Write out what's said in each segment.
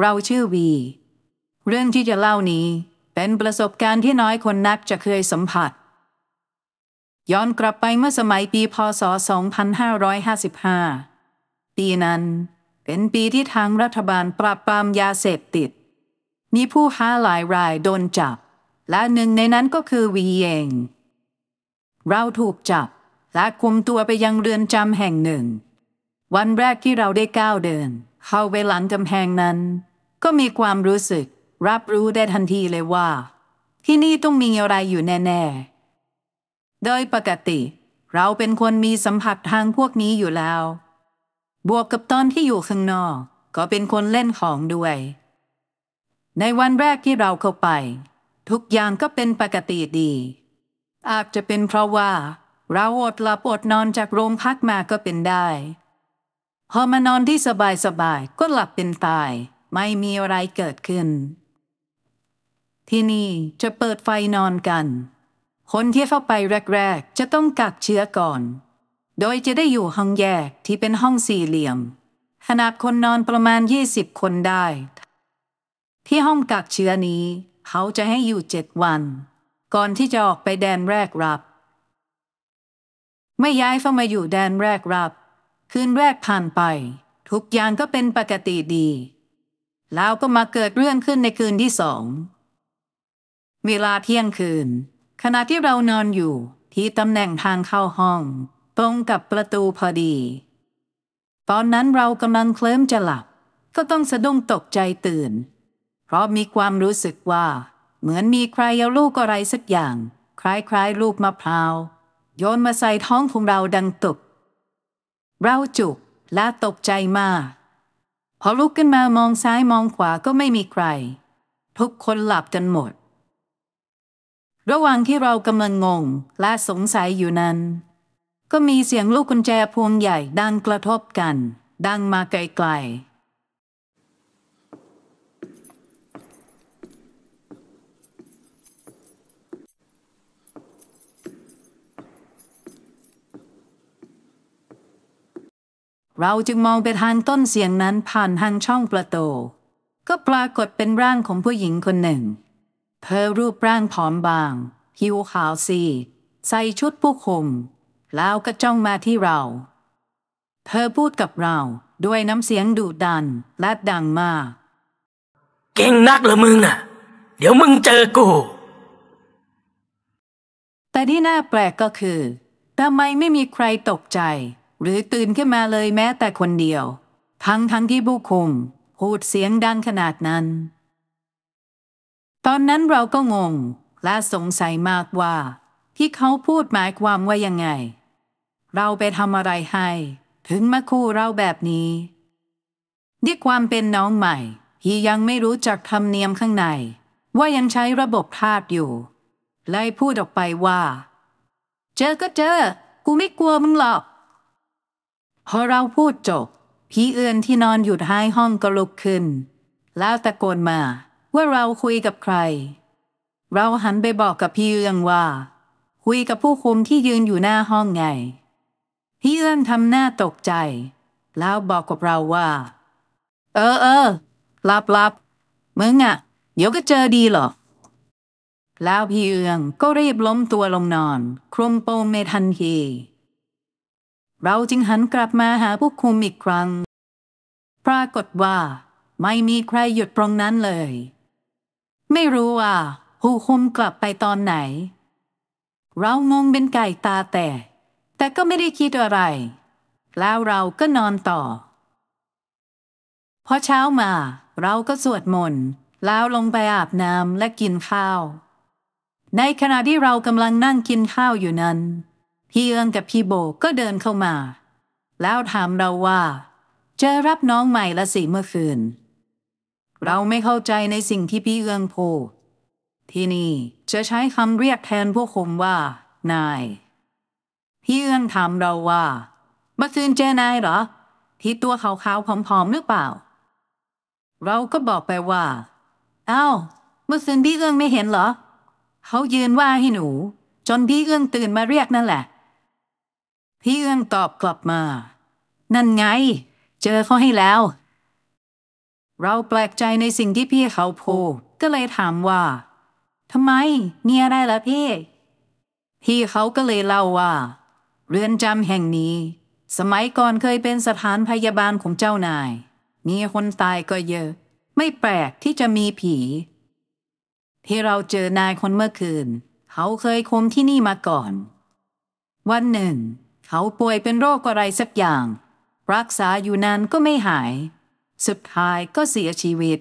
เราชื่อวี เรื่องที่จะเล่านี้เป็นประสบการณ์ที่น้อยคนนักจะเคยสัมผัส ย้อนกลับไปเมื่อสมัยปีพศ 2555 ปีนั้นเป็นปีที่ทางรัฐบาลปราบปรามยาเสพติด มีผู้ค้าหลายรายโดนจับ และหนึ่งในนั้นก็คือวีเอง เราถูกจับและคุมตัวไปยังเรือนจำแห่งหนึ่ง วันแรกที่เราได้ก้าวเดิน เข้าไปหลังกำแพงนั้นก็มีความรู้สึกรับรู้ได้ทันทีเลยว่า ที่นี่ต้องมีอะไรอยู่แน่ ๆ โดยปกติ เราเป็นคนมีสัมผัสทางพวกนี้อยู่แล้ว บวกกับตอนที่อยู่ข้างนอก ก็เป็นคนเล่นของด้วย ในวันแรกที่เราเข้าไป ทุกอย่างก็เป็นปกติดี อาจจะเป็นเพราะว่าเราอดหลับอดนอนจากโรงพักมาก็เป็นได้ พอมานอนที่สบายๆก็หลับเป็นตายไม่มีอะไรเกิดขึ้น ที่นี่จะเปิดไฟนอนกัน คนที่เข้าไปแรก ๆ จะต้องกักเชื้อก่อน โดยจะได้อยู่ห้องแยกที่เป็นห้องสี่เหลี่ยม ขนาดคนนอนประมาณ 20 คนได้ ที่ห้องกักเชื้อนี้ เขาจะให้อยู่เจ็ดวัน ก่อนที่จะออกไปแดนแรกรับ ไม่ย้ายเข้ามาอยู่แดนแรกรับคืนแรกผ่านไป ทุกอย่างก็เป็นปกติดีแล้วก็มาเกิดเรื่องขึ้นในคืนที่สองเวลาเที่ยงคืน ขณะที่เรานอนอยู่ที่ตำแหน่งทางเข้าห้อง ตรงกับประตูพอดี ตอนนั้นเรากำลังเคลิ้มจะหลับก็ต้องสะดุ้งตกใจตื่น เพราะมีความรู้สึกว่า เหมือนมีใครเอาลูกอะไรสักอย่าง คล้ายๆลูกมะพร้าว โยนมาใส่ท้องของเราดังตุกเราจุกและตกใจมากพอลุกขึ้นมามองซ้ายมองขวาก็ไม่มีใคร ทุกคนหลับกันหมด ระหว่างที่เรากำลังงง และสงสัยอยู่นั้น ก็มีเสียงลูกกุญแจพวงใหญ่ ดังกระทบกัน ดังมาไกลๆเราจึงมองไปทางต้นเสียงนั้นผ่านทางช่องประตูก็ปรากฏเป็นร่างของผู้หญิงคนหนึ่ง เธอรูปร่างผอมบาง หิวขาวซีใส่ชุดผู้คุมแล้วก็จ้องมาที่เรา เธอพูดกับเราด้วยน้ำเสียงดุดันและดังมาก เก่งนักเหรอมึงอ่ะ เดี๋ยวมึงเจอกู แต่ที่น่าแปลกก็คือทำไมไม่มีใครตกใจหรือตื่นขึ้นมาเลยแม้แต่คนเดียว ทั้งทั้งที่ผู้คุม พูดเสียงดังขนาดนั้น ตอนนั้นเราก็งง และสงสัยมากว่า ที่เขาพูดหมายความว่ายังไง เราไปทำอะไรให้ ถึงมาคู่เราแบบนี้ด้วยความเป็นน้องใหม่ที่ยังไม่รู้จักธรรมเนียมข้างใน ว่ายังใช้ระบบทาสอยู่ไล่พูดออกไปว่า เจอก็เจอกูไม่กลัวมึงหรอกพอเราพูดจบผีเอือนที่นอนอยู่ท้ายห้องก็ลุกขึ้น แล้วตะโกนมาว่าเราคุยกับใคร เราหันไปบอกกับพี่เอือนว่า คุยกับผู้คุมที่ยืนอยู่หน้าห้องไง พี่เอือนทำหน้าตกใจ แล้วบอกกับเราว่า เออเออลับลับมึงอะเดี๋ยวก็เจอดีหรอแล้วพี่เอืองก็รีบล้มตัวลงนอนครุมโปมเมทันทีเราจึงหันกลับมาหาผู้คุมอีกครั้งปรากฏว่า ไม่มีใครหยุดตรงนั้นเลย ไม่รู้ว่าผู้คุมกลับไปตอนไหน เรางงเป็นไก่ตาแต่ แต่ก็ไม่ได้คิดอะไร แล้วเราก็นอนต่อพอเช้ามา เราก็สวดมนต์แล้วลงไปอาบน้ำและกินข้าว ในขณะที่เรากำลังนั่งกินข้าวอยู่นั้นพี่เอิงกับพี่โบก็เดินเข้ามา แล้วถามเราว่า เจอรับน้องใหม่ละสิเมื่อคืน เราไม่เข้าใจในสิ่งที่พี่เอิงพูดที่นี่จะใช้คำเรียกแทนพวกผมว่า นาย พี่เอิงถามเราว่า เมื่อคืนเจอนายเหรอที่ตัวขาวๆผอมๆ หรือเปล่า เราก็บอกไปว่าเอา้าเมื่อคืนพี่เอิงไม่เห็นเหรอเขายืนว่าให้หนู จนพี่เอิงตื่นมาเรียกนั่นแหละพี่เอื้องตอบกลับมา นั่นไง เจอเขาให้แล้ว เราแปลกใจในสิ่งที่พี่เขาพูดก็เลยถามว่าทำไมเงีอะไ้ละพี่ พี่เขาก็เลยเล่าว่า เรือนจำแห่งนี้ สมัยก่อนเคยเป็นสถานพยาบาลของเจ้านาย มีคนตายก็เยอะ ไม่แปลกที่จะมีผี ที่เราเจอนายคนเมื่อคืนเขาเคยคมที่นี่มาก่อน วันหนึ่งเขาป่วยเป็นโรคอะไรสักอย่าง รักษาอยู่นานก็ไม่หาย สุดท้ายก็เสียชีวิต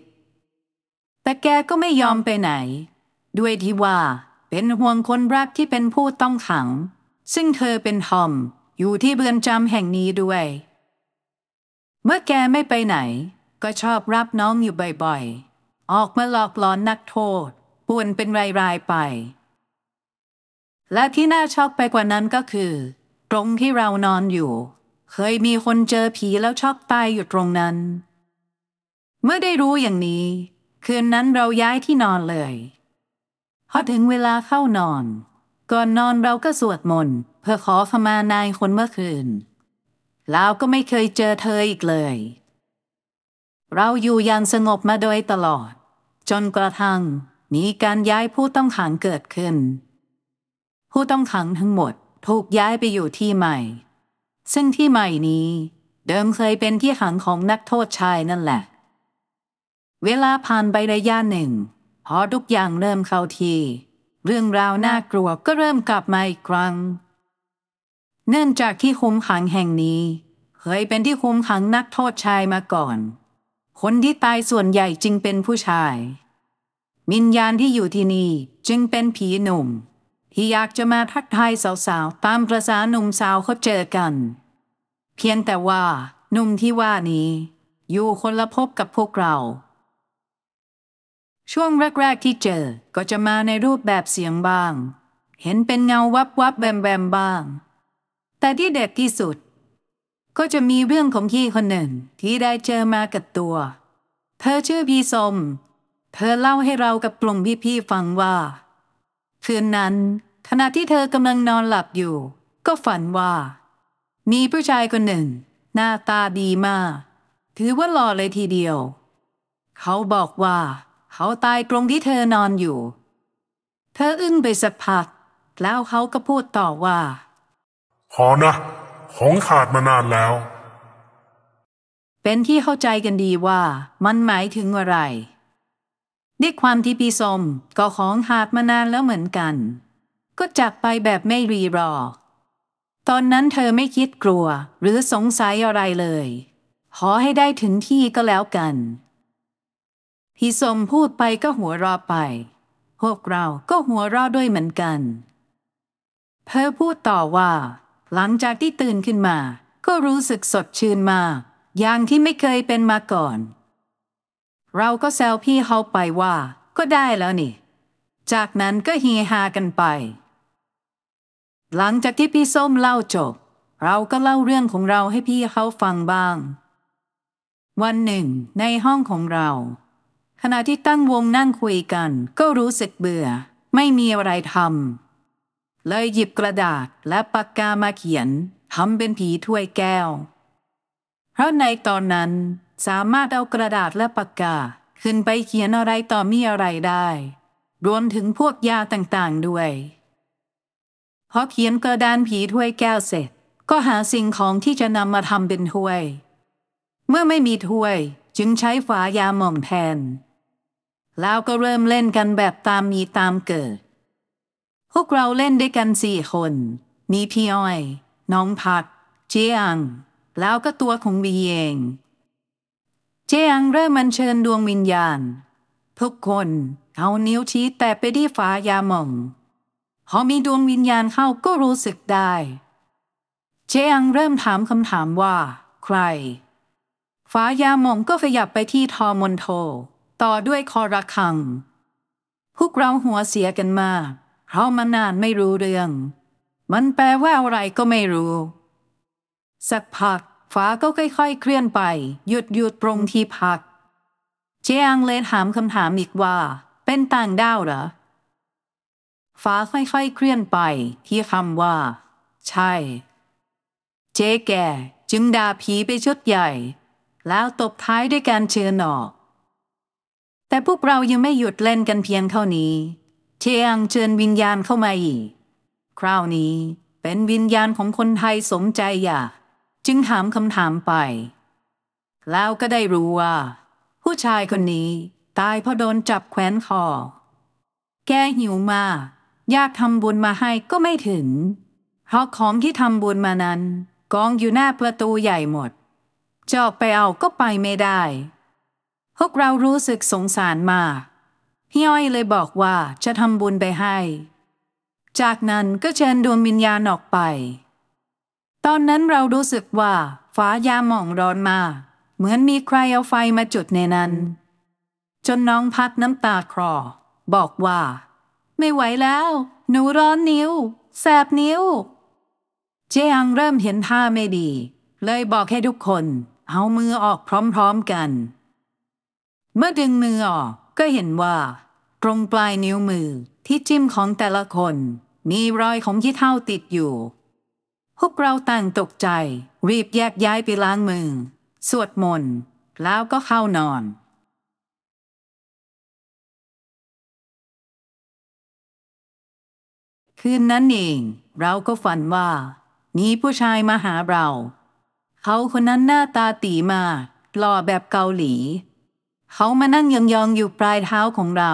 แต่แกก็ไม่ยอมไปไหน ด้วยที่ว่าเป็นห่วงคนรักที่เป็นผู้ต้องขัง ซึ่งเธอเป็นทอมอยู่ที่เบือนจำแห่งนี้ด้วย เมื่อแกไม่ไปไหน ก็ชอบรับน้องอยู่บ่อยๆ ออกมาหลอกหลอนนักโทษป่วนเป็นรายๆไป และที่น่าช็อกไปกว่านั้นก็คือตรงที่เรานอนอยู่ เคยมีคนเจอผีแล้วชอบตายอยู่ตรงนั้น เมื่อได้รู้อย่างนี้ คืนนั้นเราย้ายที่นอนเลยพอถึงเวลาเข้านอน ก่อนนอนเราก็สวดมนต์เพื่อขอขมานายคนเมื่อคืนแล้วก็ไม่เคยเจอเธออีกเลย เราอยู่อย่างสงบมาโดยตลอด จนกระทั่งมีการย้ายผู้ต้องขังเกิดขึ้น ผู้ต้องขังทั้งหมดถูกย้ายไปอยู่ที่ใหม่ ซึ่งที่ใหม่นี้ เดิมเคยเป็นที่ขังของนักโทษชายนั่นแหละ เวลาผ่านไประยะหนึ่งพอทุกอย่างเริ่มเข้าที เรื่องราวน่ากลัวก็เริ่มกลับมาอีกครั้ง เนื่องจากที่คุมขังแห่งนี้ เคยเป็นที่คุมขังนักโทษชายมาก่อน คนที่ตายส่วนใหญ่จึงเป็นผู้ชาย มิญญาณที่อยู่ที่นี่จึงเป็นผีหนุ่มที่อยากจะมาทักทายสาวๆตามประษาหนุ่มสาวเขาเจอกันเพียงแต่ว่าหนุ่มที่ว่านี้ อยู่คนละพบกับพวกเรา ช่วงแรก ๆ ที่เจอก็จะมาในรูปแบบเสียงบ้าง เห็นเป็นเงาวับวับแบมแบมบ้าง แต่ที่เด็ดที่สุด ก็จะมีเรื่องของพี่คนหนึ่งที่ได้เจอมากับตัวเธอชื่อพี่สมเธอเล่าให้เรากับกลุ่มพี่ๆฟังว่าคืนนั้นขณะที่เธอกำลังนอนหลับอยู่ ก็ฝันว่า มีผู้ชายคนหนึ่ง หน้าตาดีมาก ถือว่าหล่อเลยทีเดียว เขาบอกว่า เขาตายตรงที่เธอนอนอยู่ เธออึ้งไปสักพักแล้วเขาก็พูดต่อว่า พอนะ ของขาดมานานแล้ว เป็นที่เข้าใจกันดีว่ามันหมายถึงอะไรด้วยความที่พี่สมก็ของหาดมานานแล้วเหมือนกัน ก็จากไปแบบไม่รีรอตอนนั้นเธอไม่คิดกลัวหรือสงสัยอะไรเลย ขอให้ได้ถึงที่ก็แล้วกันพี่สมพูดไปก็หัวเราะไป พวกเราก็หัวเราะด้วยเหมือนกันเธอพูดต่อว่า หลังจากที่ตื่นขึ้นมา ก็รู้สึกสดชื่นมากอย่างที่ไม่เคยเป็นมาก่อนเราก็แซวพี่เขาไปว่าก็ได้แล้วนี่ จากนั้นก็เฮฮากันไป หลังจากที่พี่ส้มเล่าจบ เราก็เล่าเรื่องของเราให้พี่เขาฟังบ้าง วันหนึ่ง ในห้องของเรา ขณะที่ตั้งวงนั่งคุยกัน ก็รู้สึกเบื่อ ไม่มีอะไรทำเลยหยิบกระดาษและปากกามาเขียนทำเป็นผีถ้วยแก้ว เพราะในตอนนั้นสามารถเอากระดาษและปากกา ขึ้นไปเขียนอะไรต่อมีอะไรได้ รวมถึงพวกยาต่างๆด้วยพอเขียนกระดานผีถ้วยแก้วเสร็จ ก็หาสิ่งของที่จะนำมาทำเป็นถ้วย เมื่อไม่มีถ้วย จึงใช้ฝายาหม่อมแทน แล้วก็เริ่มเล่นกันแบบตามมีตามเกิด พวกเราเล่นด้วยกันสี่คน มีพี่อ้อย น้องพักเจียง แล้วก็ตัวของบีเองเจียงเริ่มมันเชิญดวงวิญญาณ ทุกคนเอานิ้วชี้แตะไปที่ฝายาหม่องพอมีดวงวิญญาณเข้าก็รู้สึกได้เจียงเริ่มถามคำถามว่า ใครฝายาหม่องก็ขยับไปที่ทอมอนโท ต่อด้วยคอระคัง พวกเราหัวเสียกันมาเพราะมันนานไม่รู้เรื่อง มันแปลว่าอะไรก็ไม่รู้ สักพักฟ้าก็ค่อยๆเคลื่อนไป หยุดหยุดตรงที่พัก เจียงเลถามคำถามอีกว่า เป็นต่างดาวเหรอฟ้าค่อยๆเคลื่อนไปที่คำว่า ใช่ เจ๊แก่จึงด่าผีไปชุดใหญ่ แล้วตบท้ายด้วยการเชิญหนอก แต่พวกเรายังไม่หยุดเล่นกันเพียงเท่านี้เจียงเชิญวิญญาณเข้ามาอีกคราวนี้เป็นวิญญาณของคนไทยสมใจอยากจึงถามคำถามไป แล้วก็ได้รู้ว่า ผู้ชายคนนี้ตายเพราะโดนจับแขวนคอแกหิวมาอยากทำบุญมาให้ก็ไม่ถึง เพราะของที่ทำบุญมานั้น กองอยู่หน้าประตูใหญ่หมดจะออกไปเอาก็ไปไม่ได้ พวกเรารู้สึกสงสารมากพี่อ้อยเลยบอกว่าจะทำบุญไปให้ จากนั้นก็เชิญดวงวิญญาณออกไปตอนนั้นเรารู้สึกว่าฟ้ายามหมองร้อนมา เหมือนมีใครเอาไฟมาจุดในนั้น จนน้องพัดน้ำตาคลอบอกว่า ไม่ไหวแล้ว หนูร้อนนิ้วแสบนิ้ว เจีังเริ่มเห็นท่าไม่ดีเลยบอกให้ทุกคนเอามือออกพร้อมๆ กัน เมื่อดึงมือออก ก็เห็นว่าตรงปลายนิ้วมือที่จิ้มของแต่ละคน มีรอยของขี่เท่าติดอยู่พวกเราต่างตกใจรีบแยกย้ายไปล้างมือสวดมนต์แล้วก็เข้านอนคืนนั้นเอง เราก็ฝันว่ามีผู้ชายมาหาเรา เขาคนนั้นหน้าตาตีมาหล่อแบบเกาหลี เขามานั่งยองๆอยู่ปลายเท้าของเรา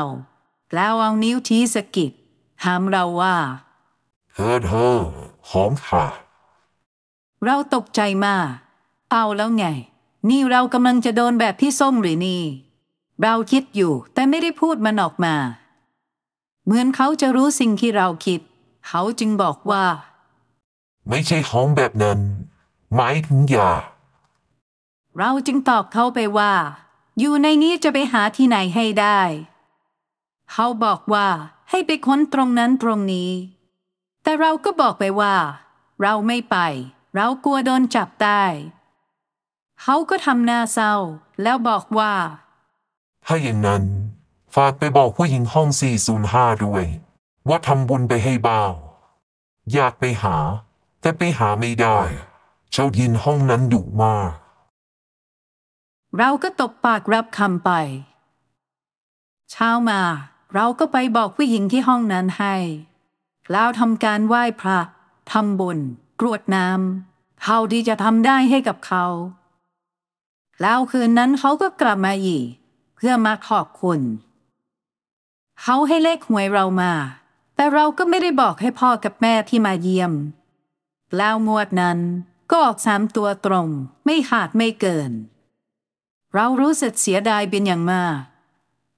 แล้วเอานิ้วชี้สกิดถามเราว่าเธอเธอหอมค่ะเราตกใจมาก เอาแล้วไง นี่เรากำลังจะโดนแบบพี่ส้มหรือนี่ เราคิดอยู่แต่ไม่ได้พูดมันออกมา เหมือนเขาจะรู้สิ่งที่เราคิด เขาจึงบอกว่า ไม่ใช่ของแบบนั้นหมายถึงยาเราจึงตอบเขาไปว่า อยู่ในนี้จะไปหาที่ไหนให้ได้ เขาบอกว่าให้ไปค้นตรงนั้นตรงนี้ แต่เราก็บอกไปว่า เราไม่ไปเรากลัวโดนจับตายเขาก็ทำหน้าเศร้าแล้วบอกว่าถ้าอย่างนั้น ฝากไปบอกผู้หญิงห้อง405ด้วย ว่าทำบุญไปให้บ้าวอยากไปหาแต่ไปหาไม่ได้ เจ้ายินห้องนั้นดุมาก เราก็ตบปากรับคำไป เช้ามา เราก็ไปบอกผู้หญิงที่ห้องนั้นให้แล้วทำการไหว้พระทำบุญกรวดน้ำเท่าที่จะทำได้ให้กับเขาแล้วคืนนั้นเขาก็กลับมาอีก เพื่อมาขอบคุณเขาให้เลขหวยเรามา แต่เราก็ไม่ได้บอกให้พ่อกับแม่ที่มาเยี่ยมแล้วงวดนั้นก็ออกสามตัวตรง ไม่ขาดไม่เกิน เรารู้สึกเสียดายเป็นอย่างมาก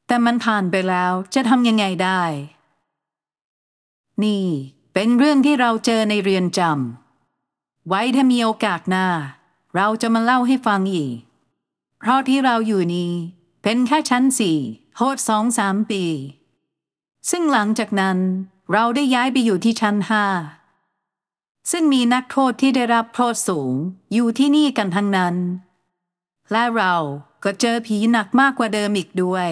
แต่มันผ่านไปแล้วจะทำยังไงได้ นี่ เป็นเรื่องที่เราเจอในเรียนจำไว้ถ้ามีโอกาสหน้า เราจะมาเล่าให้ฟังอีก เพราะที่เราอยู่นี้ เป็นแค่ชั้นสี่โทษสองสามปี ซึ่งหลังจากนั้นเราได้ย้ายไปอยู่ที่ชั้นห้า ซึ่งมีนักโทษที่ได้รับโทษสูงอยู่ที่นี่กันทั้งนั้น และเราก็เจอผีหนักมากกว่าเดิมอีกด้วย